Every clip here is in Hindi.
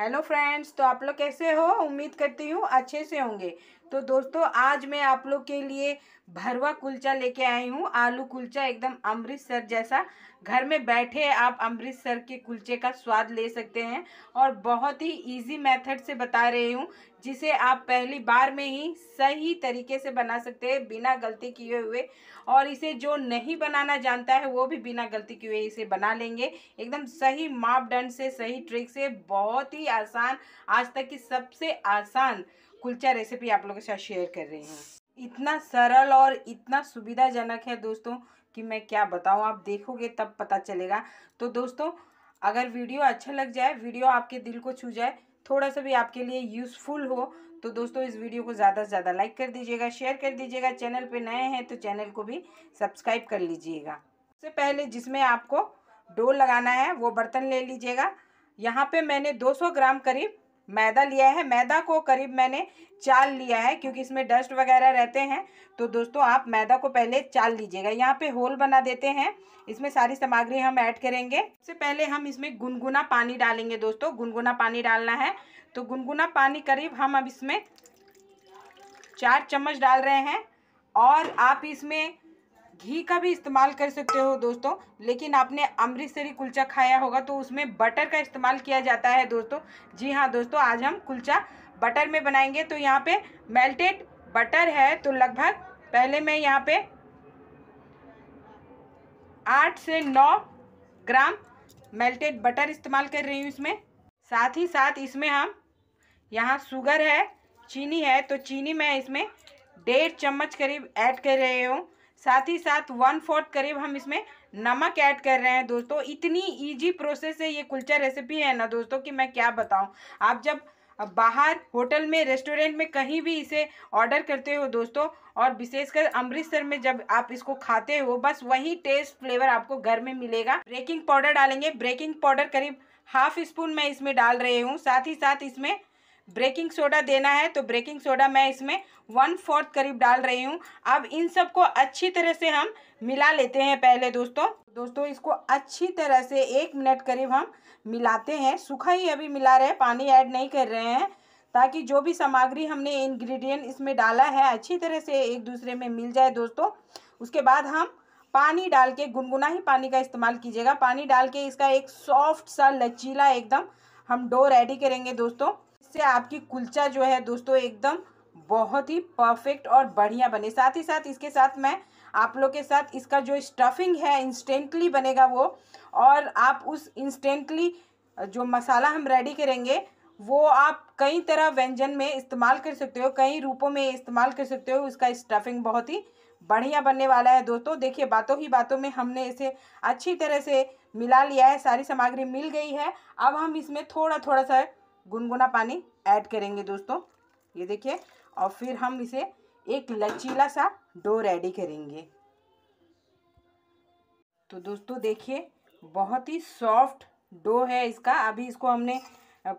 हेलो फ्रेंड्स तो आप लोग कैसे हो उम्मीद करती हूँ अच्छे से होंगे तो दोस्तों आज मैं आप लोग के लिए भरवा कुलचा लेके आई हूँ आलू कुलचा एकदम अमृतसर जैसा घर में बैठे आप अमृतसर के कुलचे का स्वाद ले सकते हैं और बहुत ही इजी मेथड से बता रही हूँ जिसे आप पहली बार में ही सही तरीके से बना सकते हैं बिना गलती किए हुए और इसे जो नहीं बनाना जानता है वो भी बिना गलती किए हुए इसे बना लेंगे एकदम सही मापदंड से सही ट्रिक से बहुत ही आसान आज तक की सबसे आसान कुलचा रेसिपी आप लोगों के साथ शेयर कर रही हूँ इतना सरल और इतना सुविधाजनक है दोस्तों कि मैं क्या बताऊँ आप देखोगे तब पता चलेगा तो दोस्तों अगर वीडियो अच्छा लग जाए वीडियो आपके दिल को छू जाए थोड़ा सा भी आपके लिए यूज़फुल हो तो दोस्तों इस वीडियो को ज़्यादा से ज़्यादा लाइक कर दीजिएगा शेयर कर दीजिएगा चैनल पे नए हैं तो चैनल को भी सब्सक्राइब कर लीजिएगा सबसे पहले जिसमें आपको डो लगाना है वो बर्तन ले लीजिएगा यहाँ पे मैंने 200 ग्राम करीब मैदा लिया है मैदा को करीब मैंने चाल लिया है क्योंकि इसमें डस्ट वगैरह रहते हैं तो दोस्तों आप मैदा को पहले चाल लीजिएगा यहाँ पे होल बना देते हैं इसमें सारी सामग्री हम ऐड करेंगे सबसे पहले हम इसमें गुनगुना पानी डालेंगे दोस्तों गुनगुना पानी डालना है तो गुनगुना पानी करीब हम अब इसमें चार चम्मच डाल रहे हैं और आप इसमें घी का भी इस्तेमाल कर सकते हो दोस्तों लेकिन आपने अमृतसरी कुलचा खाया होगा तो उसमें बटर का इस्तेमाल किया जाता है दोस्तों जी हाँ दोस्तों आज हम कुलचा बटर में बनाएंगे तो यहाँ पे मेल्टेड बटर है तो लगभग पहले मैं यहाँ पे आठ से नौ ग्राम मेल्टेड बटर इस्तेमाल कर रही हूँ इसमें साथ ही साथ इसमें हम यहाँ शुगर है चीनी है तो चीनी मैं इसमें डेढ़ चम्मच करीब ऐड कर रही हूँ साथ ही साथ वन फोर्थ करीब हम इसमें नमक ऐड कर रहे हैं दोस्तों इतनी इजी प्रोसेस है ये कुलचा रेसिपी है ना दोस्तों कि मैं क्या बताऊँ आप जब बाहर होटल में रेस्टोरेंट में कहीं भी इसे ऑर्डर करते हो दोस्तों और विशेषकर अमृतसर में जब आप इसको खाते हो बस वही टेस्ट फ्लेवर आपको घर में मिलेगा ब्रेकिंग पाउडर डालेंगे ब्रेकिंग पाउडर करीब हाफ स्पून मैं इसमें डाल रही हूँ साथ ही साथ इसमें ब्रेकिंग सोडा देना है तो ब्रेकिंग सोडा मैं इसमें वन फोर्थ करीब डाल रही हूँ अब इन सब को अच्छी तरह से हम मिला लेते हैं पहले दोस्तों दोस्तों इसको अच्छी तरह से एक मिनट करीब हम मिलाते हैं सूखा ही अभी मिला रहे हैं पानी ऐड नहीं कर रहे हैं ताकि जो भी सामग्री हमने इंग्रेडिएंट इसमें डाला है अच्छी तरह से एक दूसरे में मिल जाए दोस्तों उसके बाद हम पानी डाल के गुनगुना ही पानी का इस्तेमाल कीजिएगा पानी डाल के इसका एक सॉफ्ट सा लचीला एकदम हम डो रेडी करेंगे दोस्तों इससे आपकी कुलचा जो है दोस्तों एकदम बहुत ही परफेक्ट और बढ़िया बने साथ ही साथ इसके साथ मैं आप लोग के साथ इसका जो स्टफिंग है इंस्टेंटली बनेगा वो और आप उस इंस्टेंटली जो मसाला हम रेडी करेंगे वो आप कई तरह व्यंजन में इस्तेमाल कर सकते हो कई रूपों में इस्तेमाल कर सकते हो उसका स्टफिंग बहुत ही बढ़िया बनने वाला है दोस्तों देखिए बातों ही बातों में हमने इसे अच्छी तरह से मिला लिया है सारी सामग्री मिल गई है अब हम इसमें थोड़ा थोड़ा सा गुनगुना पानी ऐड करेंगे दोस्तों ये देखिए और फिर हम इसे एक लचीला सा डो रेडी करेंगे तो दोस्तों देखिए बहुत ही सॉफ्ट डो है इसका अभी इसको हमने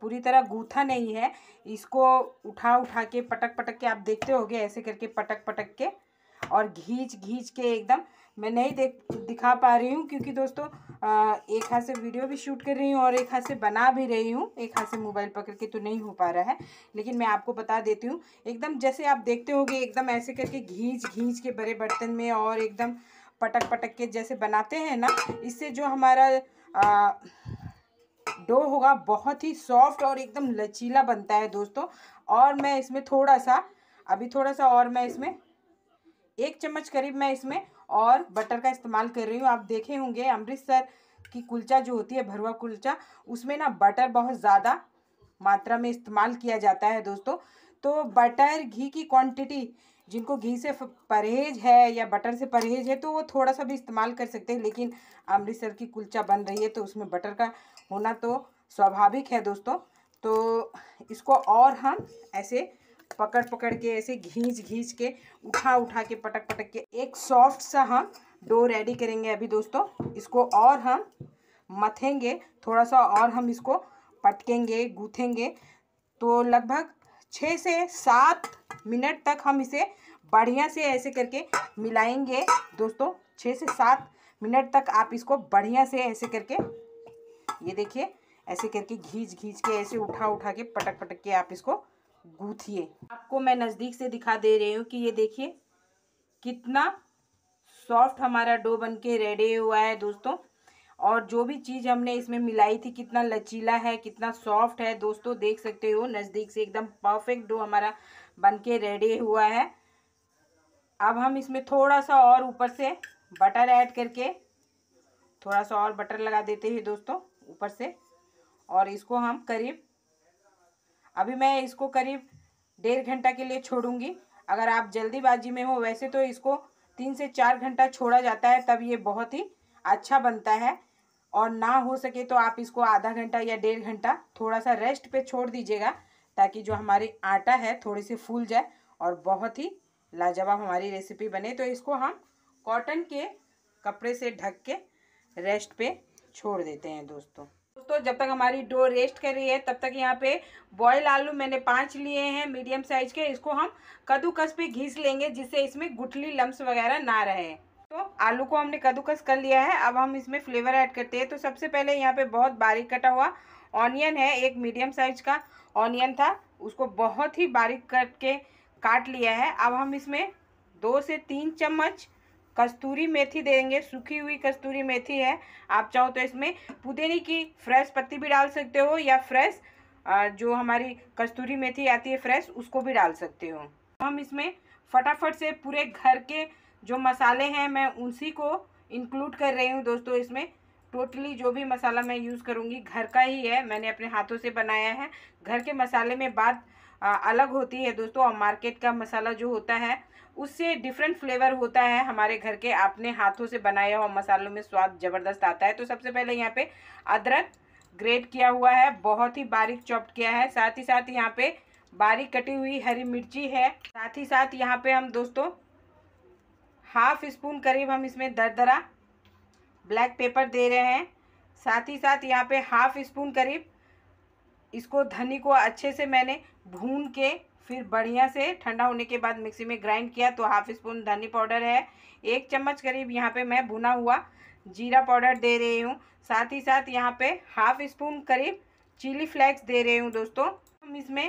पूरी तरह गूथा नहीं है इसको उठा उठा के पटक पटक के आप देखते होंगे ऐसे करके पटक पटक के और घींच घींच के एकदम मैं नहीं देख दिखा पा रही हूँ क्योंकि दोस्तों एक हाथ से वीडियो भी शूट कर रही हूँ और एक हाथ से बना भी रही हूँ एक हाथ से मोबाइल पकड़ के तो नहीं हो पा रहा है लेकिन मैं आपको बता देती हूँ एकदम जैसे आप देखते होगे एकदम ऐसे करके घींच घींच के बड़े बर्तन में और एकदम पटक पटक के जैसे बनाते हैं ना इससे जो हमारा आ, डो होगा बहुत ही सॉफ्ट और एकदम लचीला बनता है दोस्तों और मैं इसमें थोड़ा सा अभी थोड़ा सा और मैं इसमें एक चम्मच करीब मैं इसमें और बटर का इस्तेमाल कर रही हूँ आप देखे होंगे अमृतसर की कुलचा जो होती है भरवा कुलचा उसमें ना बटर बहुत ज़्यादा मात्रा में इस्तेमाल किया जाता है दोस्तों तो बटर घी की क्वांटिटी जिनको घी से परहेज है या बटर से परहेज है तो वो थोड़ा सा भी इस्तेमाल कर सकते हैं लेकिन अमृतसर की कुलचा बन रही है तो उसमें बटर का होना तो स्वाभाविक है दोस्तों तो इसको और हम ऐसे पकड़ पकड़ के ऐसे घींच घींच के उठा उठा के पटक पटक के एक सॉफ्ट सा हम डो रेडी करेंगे अभी दोस्तों इसको और हम मथेंगे थोड़ा सा और हम इसको पटकेंगे गूथेंगे तो लगभग छः से सात मिनट तक हम इसे बढ़िया से ऐसे करके मिलाएंगे दोस्तों छः से सात मिनट तक आप इसको बढ़िया से ऐसे करके ये देखिए ऐसे करके घींच घींच के ऐसे उठा उठा के पटक पटक के आप इसको गूथिए आपको मैं नज़दीक से दिखा दे रही हूँ कि ये देखिए कितना सॉफ्ट हमारा डो बन के रेडी हुआ है दोस्तों और जो भी चीज़ हमने इसमें मिलाई थी कितना लचीला है कितना सॉफ्ट है दोस्तों देख सकते हो नज़दीक से एकदम परफेक्ट डो हमारा बन के रेडी हुआ है अब हम इसमें थोड़ा सा और ऊपर से बटर ऐड करके थोड़ा सा और बटर लगा देते हैं दोस्तों ऊपर से और इसको हम करीब अभी मैं इसको करीब डेढ़ घंटा के लिए छोड़ूंगी अगर आप जल्दीबाजी में हो वैसे तो इसको तीन से चार घंटा छोड़ा जाता है तब ये बहुत ही अच्छा बनता है और ना हो सके तो आप इसको आधा घंटा या डेढ़ घंटा थोड़ा सा रेस्ट पे छोड़ दीजिएगा ताकि जो हमारी आटा है थोड़ी सी फूल जाए और बहुत ही लाजवाब हमारी रेसिपी बने तो इसको हम कॉटन के कपड़े से ढक के रेस्ट पे छोड़ देते हैं दोस्तों दोस्तों जब तक हमारी डो रेस्ट कर रही है तब तक यहाँ पे बॉयल आलू मैंने पाँच लिए हैं मीडियम साइज के इसको हम कद्दूकस पे घिस लेंगे जिससे इसमें गुठली लम्स वगैरह ना रहे तो आलू को हमने कद्दूकस कर लिया है अब हम इसमें फ्लेवर ऐड करते हैं तो सबसे पहले यहाँ पे बहुत बारीक कटा हुआ ऑनियन है एक मीडियम साइज का ऑनियन था उसको बहुत ही बारीक कट के काट लिया है अब हम इसमें दो से तीन चम्मच कस्तूरी मेथी देंगे सूखी हुई कस्तूरी मेथी है आप चाहो तो इसमें पुदीने की फ्रेश पत्ती भी डाल सकते हो या फ्रेश जो हमारी कस्तूरी मेथी आती है फ्रेश उसको भी डाल सकते हो हम इसमें फटाफट से पूरे घर के जो मसाले हैं मैं उसी को इंक्लूड कर रही हूँ दोस्तों इसमें टोटली जो भी मसाला मैं यूज़ करूँगी घर का ही है मैंने अपने हाथों से बनाया है घर के मसाले में बात अलग होती है दोस्तों और मार्केट का मसाला जो होता है उससे डिफरेंट फ्लेवर होता है हमारे घर के अपने हाथों से बनाया हुआ मसालों में स्वाद ज़बरदस्त आता है तो सबसे पहले यहाँ पे अदरक ग्रेट किया हुआ है बहुत ही बारीक चॉप्ट किया है साथ ही साथ यहाँ पे बारीक कटी हुई हरी मिर्ची है साथ ही साथ यहाँ पे हम दोस्तों हाफ स्पून करीब हम इसमें दरदरा ब्लैक पेपर दे रहे हैं साथ ही साथ यहाँ पे हाफ स्पून करीब इसको धनी को अच्छे से मैंने भून के फिर बढ़िया से ठंडा होने के बाद मिक्सी में ग्राइंड किया तो हाफ स्पून धनी पाउडर है एक चम्मच करीब यहाँ पे मैं भुना हुआ जीरा पाउडर दे रही हूँ साथ ही साथ यहाँ पे हाफ स्पून करीब चिली फ्लेक्स दे रही हूँ दोस्तों हम इसमें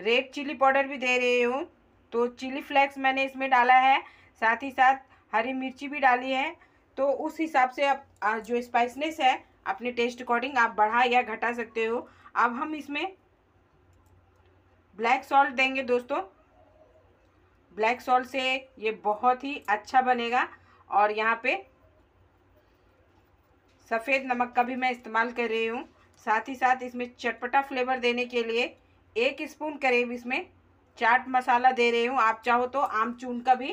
रेड चिली पाउडर भी दे रही हूँ तो चिली फ्लेक्स मैंने इसमें डाला है साथ ही साथ हरी मिर्ची भी डाली है तो उस हिसाब से आप जो स्पाइसनेस है अपने टेस्ट अकॉर्डिंग आप बढ़ा या घटा सकते हो अब हम इसमें ब्लैक सॉल्ट देंगे दोस्तों ब्लैक सॉल्ट से ये बहुत ही अच्छा बनेगा और यहाँ पे सफ़ेद नमक का भी मैं इस्तेमाल कर रही हूँ साथ ही साथ इसमें चटपटा फ्लेवर देने के लिए एक स्पून करीब इसमें चाट मसाला दे रही हूँ आप चाहो तो आमचून का भी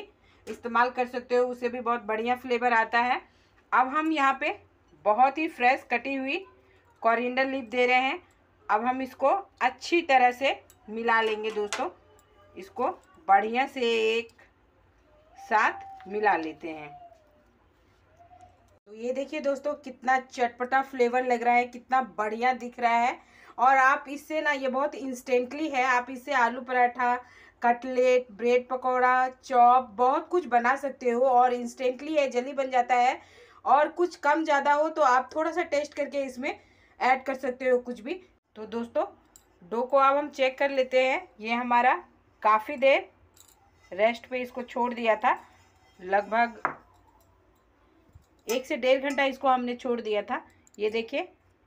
इस्तेमाल कर सकते हो उसे भी बहुत बढ़िया फ्लेवर आता है अब हम यहाँ पे बहुत ही फ्रेश कटी हुई कॉरिंडर लीप दे रहे हैं अब हम इसको अच्छी तरह से मिला लेंगे दोस्तों इसको बढ़िया से एक साथ मिला लेते हैं तो ये देखिए दोस्तों कितना चटपटा फ्लेवर लग रहा है कितना बढ़िया दिख रहा है और आप इससे ना ये बहुत इंस्टेंटली है आप इससे आलू paratha cutlet bread pakora chop बहुत कुछ बना सकते हो और इंस्टेंटली है जल्दी बन जाता है और कुछ कम ज़्यादा हो तो आप थोड़ा सा टेस्ट करके इसमें ऐड कर सकते हो कुछ भी तो दोस्तों डो को अब हम चेक कर लेते हैं ये हमारा काफ़ी देर रेस्ट पे इसको छोड़ दिया था लगभग एक से डेढ़ घंटा इसको हमने छोड़ दिया था ये देखिए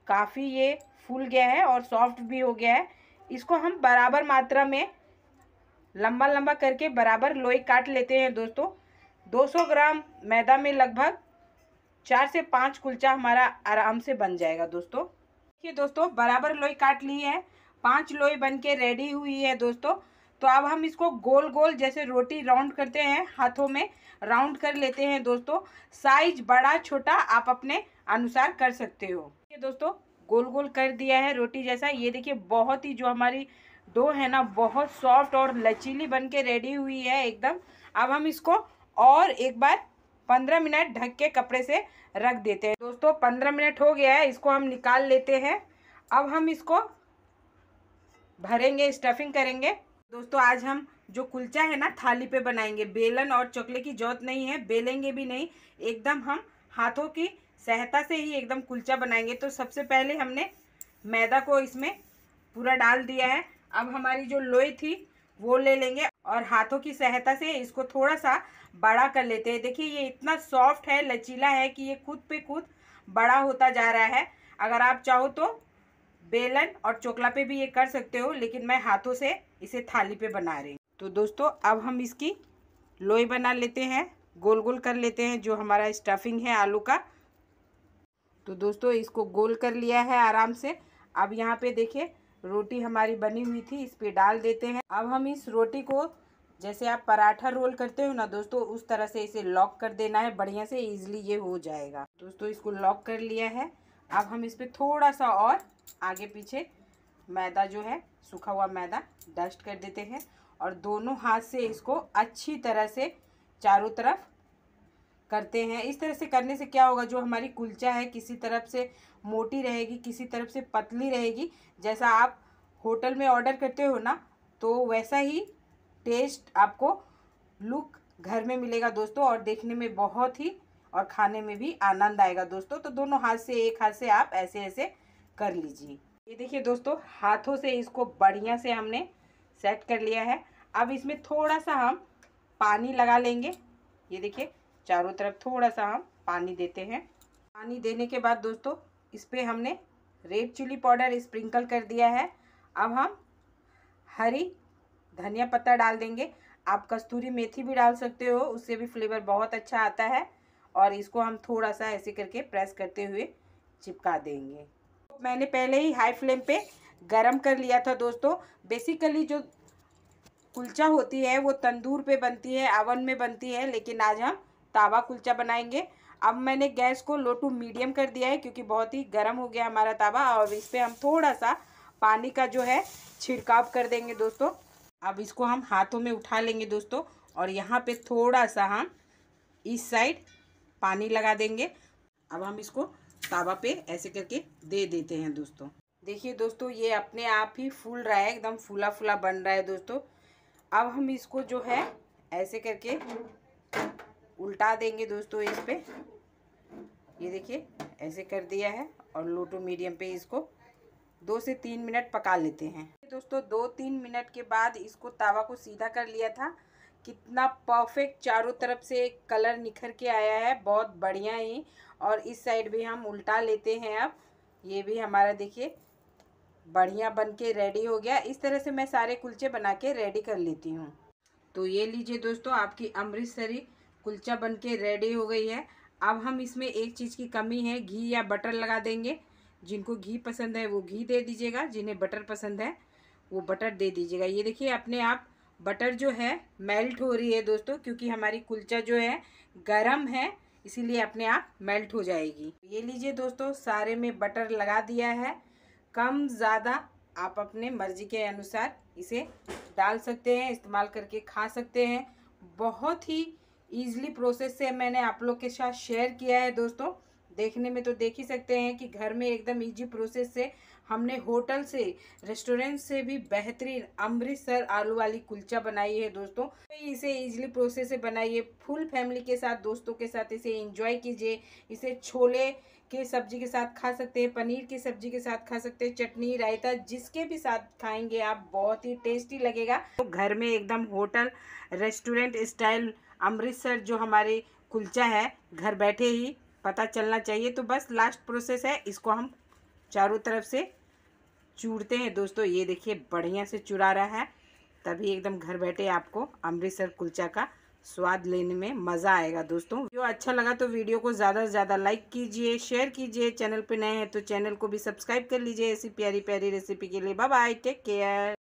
काफ़ी ये फूल गया है और सॉफ्ट भी हो गया है इसको हम बराबर मात्रा में लंबा लंबा करके बराबर लोई काट लेते हैं दोस्तों 200 ग्राम मैदा में लगभग चार से पाँच कुलचा हमारा आराम से बन जाएगा दोस्तों देखिए दोस्तों बराबर लोई काट ली है पांच लोई बन के रेडी हुई है दोस्तों तो अब हम इसको गोल गोल जैसे रोटी राउंड करते हैं हाथों में राउंड कर लेते हैं दोस्तों साइज बड़ा छोटा आप अपने अनुसार कर सकते हो ये दोस्तों गोल गोल कर दिया है रोटी जैसा ये देखिए बहुत ही जो हमारी डो है ना बहुत सॉफ्ट और लचीली बन के रेडी हुई है एकदम अब हम इसको और एक बार पंद्रह मिनट ढक के कपड़े से रख देते हैं दोस्तों पंद्रह मिनट हो गया है इसको हम निकाल लेते हैं अब हम इसको भरेंगे स्टफिंग करेंगे दोस्तों आज हम जो कुलचा है ना थाली पे बनाएंगे बेलन और चकले की जरूरत नहीं है बेलेंगे भी नहीं एकदम हम हाथों की सहायता से ही एकदम कुलचा बनाएंगे तो सबसे पहले हमने मैदा को इसमें पूरा डाल दिया है अब हमारी जो लोई थी वो ले लेंगे और हाथों की सहायता से इसको थोड़ा सा बड़ा कर लेते हैं देखिए ये इतना सॉफ्ट है लचीला है कि ये खुद पे खुद बड़ा होता जा रहा है अगर आप चाहो तो बेलन और चोकला पे भी ये कर सकते हो लेकिन मैं हाथों से इसे थाली पे बना रही हूँ तो दोस्तों अब हम इसकी लोई बना लेते हैं गोल गोल कर लेते हैं जो हमारा स्टफिंग है आलू का तो दोस्तों इसको गोल कर लिया है आराम से अब यहाँ पे देखिए रोटी हमारी बनी हुई थी इस पे डाल देते हैं अब हम इस रोटी को जैसे आप पराठा रोल करते हो ना दोस्तों उस तरह से इसे लॉक कर देना है बढ़िया से इजीली ये हो जाएगा दोस्तों इसको लॉक कर लिया है अब हम इस पर थोड़ा सा और आगे पीछे मैदा जो है सूखा हुआ मैदा डस्ट कर देते हैं और दोनों हाथ से इसको अच्छी तरह से चारों तरफ करते हैं इस तरह से करने से क्या होगा जो हमारी कुलचा है किसी तरफ से मोटी रहेगी किसी तरफ से पतली रहेगी जैसा आप होटल में ऑर्डर करते हो ना तो वैसा ही टेस्ट आपको लुक घर में मिलेगा दोस्तों और देखने में बहुत ही और खाने में भी आनंद आएगा दोस्तों तो दोनों हाथ से एक हाथ से आप ऐसे ऐसे कर लीजिए ये देखिए दोस्तों हाथों से इसको बढ़िया से हमने सेट कर लिया है अब इसमें थोड़ा सा हम पानी लगा लेंगे ये देखिए चारों तरफ थोड़ा सा हम पानी देते हैं पानी देने के बाद दोस्तों इस पर हमने रेड चिली पाउडर स्प्रिंकल कर दिया है अब हम हरी धनिया पत्ता डाल देंगे आप कस्तूरी मेथी भी डाल सकते हो उससे भी फ्लेवर बहुत अच्छा आता है और इसको हम थोड़ा सा ऐसे करके प्रेस करते हुए चिपका देंगे मैंने पहले ही हाई फ्लेम पे गरम कर लिया था दोस्तों बेसिकली जो कुलचा होती है वो तंदूर पे बनती है अवन में बनती है लेकिन आज हम तावा कुलचा बनाएंगे अब मैंने गैस को लो टू मीडियम कर दिया है क्योंकि बहुत ही गर्म हो गया हमारा तावा और इस पर हम थोड़ा सा पानी का जो है छिड़काव कर देंगे दोस्तों अब इसको हम हाथों में उठा लेंगे दोस्तों और यहाँ पे थोड़ा सा हम इस साइड पानी लगा देंगे अब हम इसको तावा पे ऐसे करके दे देते हैं दोस्तों देखिए दोस्तों ये अपने आप ही फूल रहा है एकदम फूला फूला बन रहा है दोस्तों अब हम इसको जो है ऐसे करके उल्टा देंगे दोस्तों इस पर ये देखिए ऐसे कर दिया है और लो टू मीडियम पे इसको दो से तीन मिनट पका लेते हैं दोस्तों दो तीन मिनट के बाद इसको तावा को सीधा कर लिया था कितना परफेक्ट चारों तरफ से कलर निखर के आया है बहुत बढ़िया ही और इस साइड भी हम उल्टा लेते हैं अब ये भी हमारा देखिए बढ़िया बन के रेडी हो गया इस तरह से मैं सारे कुलचे बना के रेडी कर लेती हूँ तो ये लीजिए दोस्तों आपकी अमृतसरी कुलचा बन के रेडी हो गई है अब हम इसमें एक चीज़ की कमी है घी या बटर लगा देंगे जिनको घी पसंद है वो घी दे दीजिएगा जिन्हें बटर पसंद है वो बटर दे दीजिएगा ये देखिए अपने आप बटर जो है मेल्ट हो रही है दोस्तों क्योंकि हमारी कुलचा जो है गरम है इसीलिए अपने आप मेल्ट हो जाएगी ये लीजिए दोस्तों सारे में बटर लगा दिया है कम ज़्यादा आप अपने मर्जी के अनुसार इसे डाल सकते हैं इस्तेमाल करके खा सकते हैं बहुत ही ईजली प्रोसेस से मैंने आप लोग के साथ शेयर किया है दोस्तों देखने में तो देख ही सकते हैं कि घर में एकदम इजी प्रोसेस से हमने होटल से रेस्टोरेंट से भी बेहतरीन अमृतसर आलू वाली कुलचा बनाई है दोस्तों तो इसे इजली प्रोसेस से बनाइए फुल फैमिली के साथ दोस्तों के साथ इसे इंजॉय कीजिए इसे छोले के सब्जी के साथ खा सकते हैं पनीर की सब्जी के साथ खा सकते हैं चटनी रायता जिसके भी साथ खाएंगे आप बहुत ही टेस्टी लगेगा तो घर में एकदम होटल रेस्टोरेंट स्टाइल अमृतसर जो हमारे कुलचा है घर बैठे ही पता चलना चाहिए तो बस लास्ट प्रोसेस है इसको हम चारों तरफ से चूरते हैं दोस्तों ये देखिए बढ़िया से चुरा रहा है तभी एकदम घर बैठे आपको अमृतसर कुलचा का स्वाद लेने में मज़ा आएगा दोस्तों जो अच्छा लगा तो वीडियो को ज़्यादा से ज़्यादा लाइक कीजिए शेयर कीजिए चैनल पर नए हैं तो चैनल को भी सब्सक्राइब कर लीजिए ऐसी प्यारी प्यारी रेसिपी के लिए बाय टेक केयर